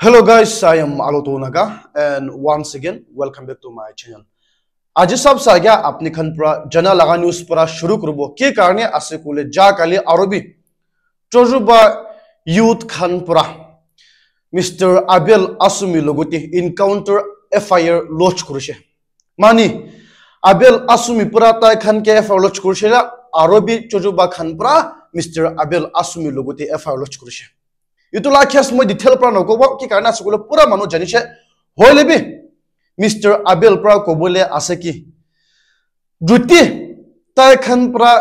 Hello guys, I am Aloto Naga and once again welcome back to my channel. আজি সব Saga আপনি খান পুরা জানা লাগা নিউজ পুরা শুরু করব কে কারণে আছে কোলে যা কালি আরবি চজুবা ইউথ খান পুরা মিস্টার আবেল আসুমি লগতে ইনকাউন্টার এফআইআর লঞ্চ করেছে মানে আবেল আসুমি পুরা তাই খানকে এফআইআর লঞ্চ করেছে আরবি চজুবা খান পুরা মিস্টার আবেল আসুমি লগতে এফআইআর লঞ্চ করেছে ইটো লাখ খেছ মই ডিটেইলৰ পৰা নক'ব কি কাৰণে আছে ক'লে পূৰা মানুহ জানিছে হৈ ল'বি মিষ্টাৰ আবেল পৰা ক'বলৈ আছে কি দ্ৰুতি তাইখন পৰা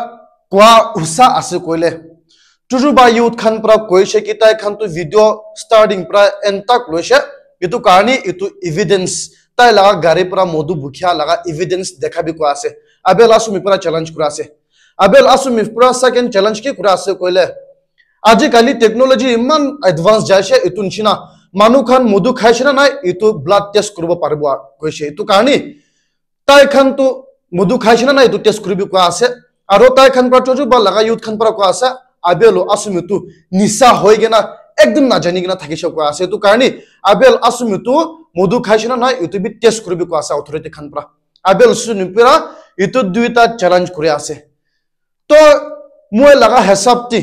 কোৱা উচা আছে কৈলে তুৰু বা খান পৰা কৈছে কি তাইখনটো ভিডিঅ' ষ্টাৰ্টিং পৰা এণ্টাক লৈছে এইটো কাৰণে এইটো ইভিডেঞ্চ তাই লগা গাড়ীৰ পৰা মধু ভুখীয়া লগা ইভিডেঞ্চ দেখাবি কোৱা আছে আবেল আছো মিৰ পৰা চেলেঞ্জ কৰা আছে আবেল আছো মিৰ পৰা চেকেণ্ড চেলেঞ্জ কি কৰা আছে কৈলে আজিকালি টেকনলজি ইমান এডভান্স যাইছে এইটো নিচিনা মানুহখন মধু খাইছে না নাই এইটো ব্লাড টেষ্ট কৰিব পাৰিব কৈছে এইটো কাৰণে তাইখানটো মধু খাইছে না নাই এইটো টেষ্ট কৰিব কোৱা আছে আৰু তাইখান পৰা তই বা লাগা ইউথ খান পৰা কোৱা আছে আবেল আচুমিটো নিচা হৈ কিনা একদম নাজানি কিনা থাকিছে কোৱা আছে এইটো কাৰণে আবেল আচুমিটো মধু খাইছে না নাই এইটো বি টেষ্ট কৰিব কোৱা আছে অথৰিটি খান পৰা আবেল নিপৰা এইটো দুয়োটা চেলেঞ্জ কৰি আছে তই মই লগা হিচাপটি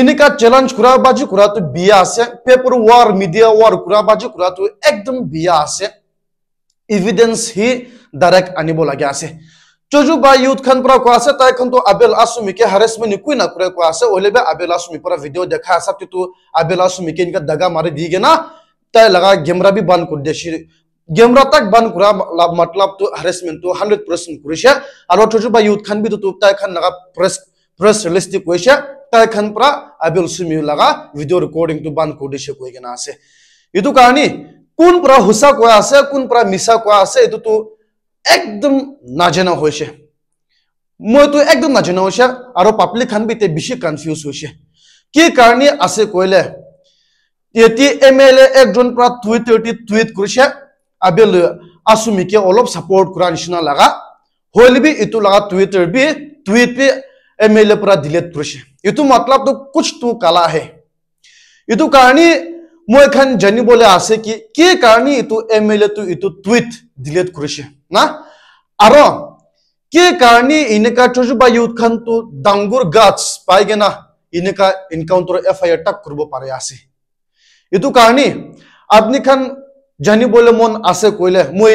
इनका चैलेंज कुराबाजी कुरा तो बिया से पेपर वार मीडिया वार कुराबाजी कुरा तो एकदम बिया से इविडेंस ही डायरेक्ट आने बोला गया चोजु बा यूथ खन पर को आसे ताय खन तो अबेल आसुमी के हरेसमेंट निकुई ना करे को आसे ओले बे अबेल आसुमी पर वीडियो देखा सब तो अबेल आसुमी के इनका दगा मारे दी ना तय लगा कैमरा भी बंद कर देशी गेमरा तक बंद कुरा मतलब तो हरेसमेंट तो 100% कुरिश और चोजु बा यूथ खन भी तो तुपता खान लगा प्रेस first realistic question tai khan pra abil sumi laga video recording to ban kodi se koi gena ase itu kahani kun pra husa koi ase kun pra misa koi ase itu tu ekdom najana hoise moi tu ekdom najana hoise aro public khan bi te bishi confuse hoise ki karni ase koile yeti mla ekjon pra twitter ti tweet kurise abil asumi ke olop support kura nishna laga होली भी इतु लगा Twitter भी tweet भी M L এৰ পৰা delete কৰিছে এইটো মতলবটো কুচটো কালা হে এইটো কাৰণে মই এখন জানিবলৈ আছে কি কি কাৰণে এইটো এম এল এটো এইটো টুইট ডিলেট কৰিছে না আৰু কি কাৰণে এনেকুৱা থৈছো বা ইউথ খানটো ডাঙৰ গাছ পাইগে না এনেকুৱা এনকাউণ্টাৰ এফ আই আৰ টাক কৰিব পাৰে আছে এইটো কাৰণে আপুনি খান জানিবলৈ মন আছে কৈলে মই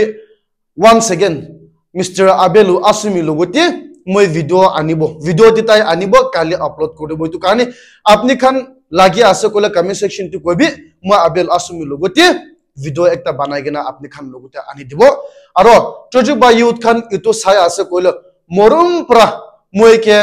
ওৱান ছেকেণ্ড মিষ্টাৰ আবেলু আছুমিৰ লগতে মই ভিডিঅ' আনিব ভিডিঅ' তেতিয়াই আনিব কালি আপলোড কৰিব এইটো কাৰণে আপুনি খান লাগি আছে ক'লে কমেণ্ট ছেকশ্যনটো কবি মই আবেল আছোঁ লগতে ভিডিঅ' এটা বনাই কিনে আপুনি খান লগতে আনি দিব আৰু তুজু বা ইউথ খান এইটো চাই আছে কৈলে মৰম পৰা মই কে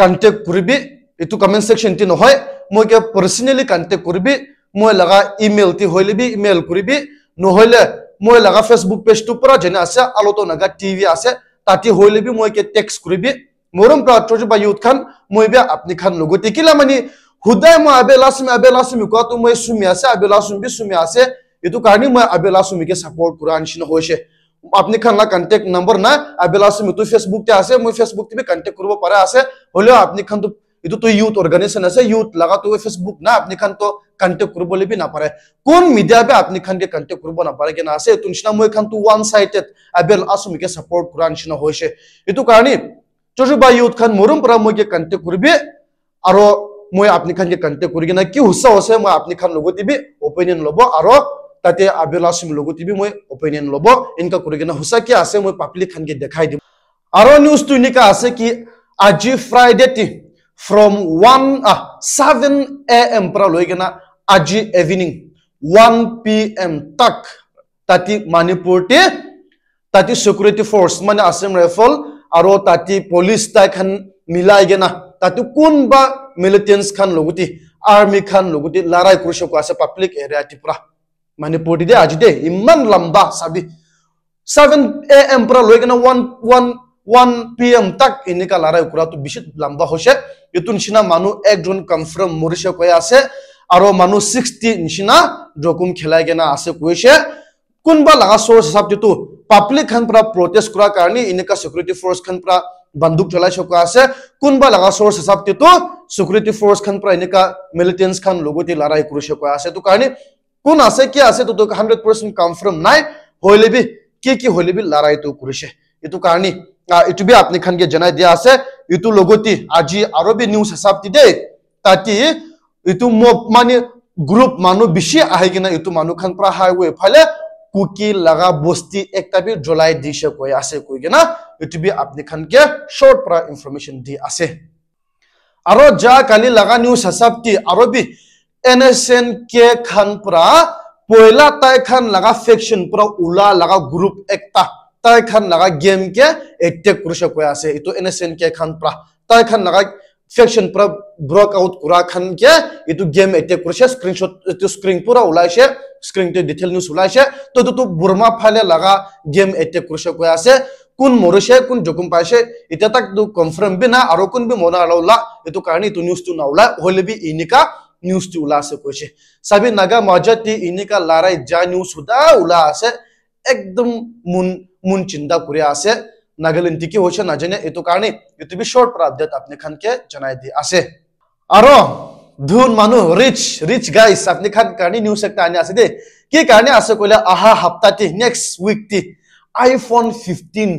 কণ্টেক্ট কৰিবি এইটো কমেণ্ট ছেকশ্যনটি নহয় মই কে পাৰ্চনেলি কণ্টেক্ট কৰিবি মই লগা ইমেইলটি হৈ ল'বি ইমেইল কৰিবি নহ'লে মই লগা ফেচবুক পেজটোৰ পৰা যেনে আছে আলোত নগা টি আছে তাঁতি হৈ ল'বি মই এতিয়া টেক্স কৰিবি মৰম প্ৰাৰ্থ বা ইউথ খান মই বে আপনি খান নগৈ টিকিলা মানে সুদায় মই আবেল আছমি আবেল আছমি কোৱাটো মই চুমি আছে আবেল আছমি চুমি আছে এইটো কাৰণে মই আবেল আছমিকে ছাপৰ্ট কৰা নিচিনা হৈছে আপনি খানা কণ্টেক্ট নম্বৰ নাই আবেল আছমিটো ফেচবুকতে আছে মই ফেচবুক ফেচবুকতে কণ্টেক্ট কৰিব পাৰা আছে হ'লেও আপনি খানটো এইটোতো ইউথ অৰ্গেনাইজেশ্যন আছে ইউথ লগাটো ফেচবুক না আপুনি খানতো কণ্টেক্ট কৰিব লাগিব নাপাৰে কোন মিডিয়াবে আপুনি খান দিয়ে কণ্টেক্ট কৰিব নাপাৰে কিনা আছে এইটো নিচিনা মই খানটো ওৱান চাইডেড আবেল আছোঁ ছাপৰ্ট কৰা নিচিনা হৈছে এইটো কাৰণে তই বা ইউথ খান মৰম পৰা মই কিয় কণ্টেক্ট কৰিবি আৰু মই আপুনি খান কিয় কণ্টেক্ট কৰি কিনা কি সুচা হৈছে মই আপুনি খান লগত দিবি অপিনিয়ন ল'ব আৰু তাতে আবেল আছোঁ লগত দিবি মই অপিনিয়ন ল'ব এনেকুৱা কৰি কিনা সুচা কি আছে মই পাব্লিক খানকে দেখাই দিম আৰু নিউজটো এনেকুৱা আছে কি আজি Friday team from 1 ah, 7 a.m. pra loigena aji evening 1 p.m. tak tati Manipur te tati security force mane Assam rifle aro tati police ta khan milai gena tati kun ba militants khan loguti army khan loguti larai kurisho ko ase public area ti pra Manipur de aji de imman lamba sabi 7 a.m. pra loigena 1 1 one P M তাক এনেকা লড়াই করা বেশি লম্বা হয়েছে এই নিচিনা মানুষ একজন কনফার্ম মরিছে কয়ে আছে আর মানুষ সিক্সটি নিচিনা রকম খেলাই কেনা আছে কয়েছে কোনবা লাগা সোর্স হিসাব যেহেতু পাবলিক খান পরা প্রটেস্ট করার কারণে এনেকা সিকিউরিটি ফোর্স খান পরা বন্দুক চলাই চকা আছে কোনবা লাগা সোর্স হিসাব যেহেতু সিকিউরিটি ফোর্স খান পরা এনেকা মিলিটেন্টস খান লগতে লড়াই করেছে কয়া আছে তো কারণে কোন আছে কি আছে তো হান্ড্রেড পার্সেন্ট কনফার্ম নাই হইলে কি কি হইলে লড়াই তো করেছে এই কারণে ইউটিউবে আপনি খান জানাই দিয়া আছে ইটো লগতে আজি আরো নিউজ হিসাব দেই তাতে ইটো মোক মানে গ্রুপ মানুষ বেশি আহে কিনা ইটো মানুষ খান প্রায় হয় ফলে কুকি লাগা বস্তি একটা বি জ্বলাই দিছে কয়ে আছে কই কিনা বি আপনি খানকে কে শর্ট পরা ইনফরমেশন দি আছে আরো যা কালি লাগা নিউজ হিসাব দি আরো বি এনএসএন কে খান পরা পয়লা তাই খান লাগা ফেকশন পুরা উলা লাগা গ্রুপ একটা তাই খান লাগা গেম কে এটেক কৰিছে কৈ আছে এইটো এন এছ এন কে খান পৰা তাই খান লাগা ফেকশ্যন পৰা ব্ৰক আউট কৰা খান কে এইটো গেম এটেক কৰিছে স্ক্ৰীন শ্বট এইটো স্ক্ৰীন পূৰা ওলাইছে স্ক্ৰীনটো ডিটেইল নিউজ ওলাইছে তো এইটোতো বৰমা ফালে লাগা গেম এটেক কৰিছে কৈ আছে কোন মৰিছে কোন জকুম পাইছে এতিয়া তাক তো কনফাৰ্ম বি না আৰু কোন বি মনা আলা ওলা এইটো কাৰণে এইটো নিউজটো নাওলাই হলে বি এনেকা নিউজটো ওলাই আছে কৈছে চাবি নাগা মাজত এনেকা লাৰাই যা নিউজ সুধা ওলাই আছে একদম মু মুঞ্জিন দা কুরে আসে নগলন্তি কি হোছ না জেনে এত কারণে ইউটিউব শর্ট প্রদাত আপনি খান কে জানা দি আছে আর ও ধুন মানু রিচ রিচ গাইস আপনি খান কারনি নিউজ সেকটাানি আছে দে কি কারণে আছে কইলে আহা হফতাতে নেক্সট উইক টি আইফোন 15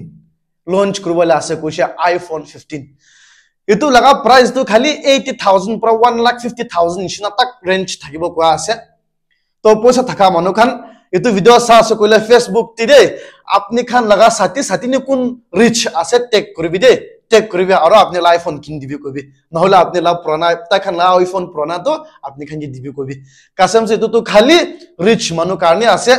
লঞ্চ কৰিবল আছে কোছে আইফোন 15 এত লাগা প্রাইস তো খালি 80000 পৰ 150000 ইনছ না তাক ৰেঞ্জ থাকিব কো আছে তো পসা থাকা মন খান itu video sa sekolah Facebook tide apni khan laga sati sati ne kun rich ase tag kuribi de tag kuribi aro apni la iPhone kin dibi kobi na hola apni la prana ta khan la iPhone prana to apni khan je dibi kobi kasam se to to khali rich manu karne ase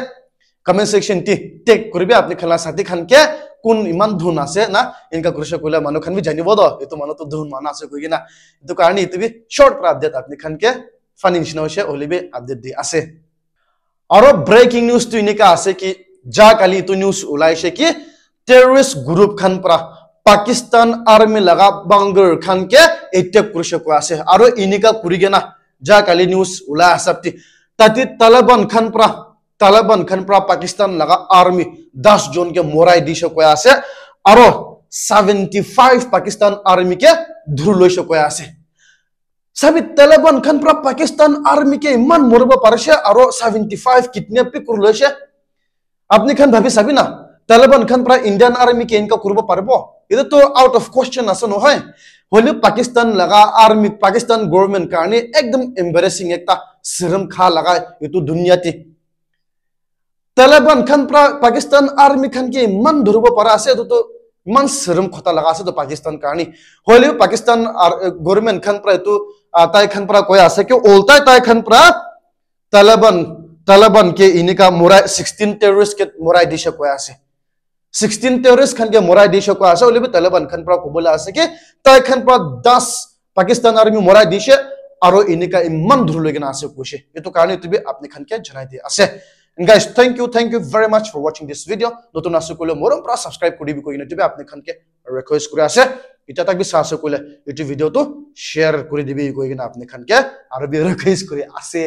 comment section ti tag kuribi apni khala sati khan ke কোন ইমান ধুন আছে না Inca কৃষি কইলে মানুহ খান B জানিব দ এইটো মানুহ তো ধুন মানুহ আছে কই না এইটো কাৰণে এইটো বি শৰ্ট পৰা আপডেট আপনি খানকে ফানি নিচিনা হৈছে হলি বি আপডেট দি আছে আৰু ব্ৰেকিং নিউজটো এনেকুৱা আছে কি যা কালি এইটো নিউজ ওলাইছে কি টেৰৰিষ্ট গ্ৰুপ খান পৰা পাকিস্তান আৰ্মি লগা বাংগৰ খানকে এত্যাগ কৰিছে কোৱা আছে আৰু এনেকুৱা কৰি কেনা যা কালি নিউজ ওলাই আছে তাতে তালেবান খান পৰা তালেবান খান পৰা পাকিস্তান লগা আৰ্মি দহ জনকে মৰাই দিছে কোৱা আছে আৰু ছেভেণ্টি ফাইভ পাকিস্তান আৰ্মিকে ধূৰ লৈছে কোৱা আছে Sabi Taliban kan pra Pakistan army ke iman murba parashe aro 75 kitne pe kurleshe. Apni kan bhavi sabi na Taliban kan pra Indian army ke inka kurba parbo. Ida to out of question asa no hai. Holi Pakistan laga army Pakistan government karne ekdam embarrassing ekta siram kha laga itu dunya ti. Taliban kan pra Pakistan army kan ke iman durba parashe ito to man siram khota laga asa to Pakistan karne. Holi Pakistan government kan pra itu ताइखनपुरा कोया से क्यों ओलता है ताइखनपुरा Taliban Taliban के इनका मोराई sixteen terrorist के मोराई दिश कोया से सिक्सटीन टेररिस्ट खान के मोराई दिश कोया से ओलिबे तालिबान खानपुरा को बोला से कि ताइखनपुरा दस पाकिस्तान आर्मी मोराई दिशे आरो इनका इमान धुरलेगिन आसे कोशे ये तो कारण तुबे आपने खान के जनाई दिया आसे And guys, thank you, thank you very much for watching this video. নতুন আসুক মোরম প্রা সাবস্ক্রাইব করিবি কই না দিবে আপনি খানকে রিকোয়েস্ট করে আছে এটা তাক বিশ্বাস করলে ইউটিউব ভিডিওটো শেয়ার করে দিবি কই কিনা আপনি খানকে আরো বিয়ের কেস করে আছে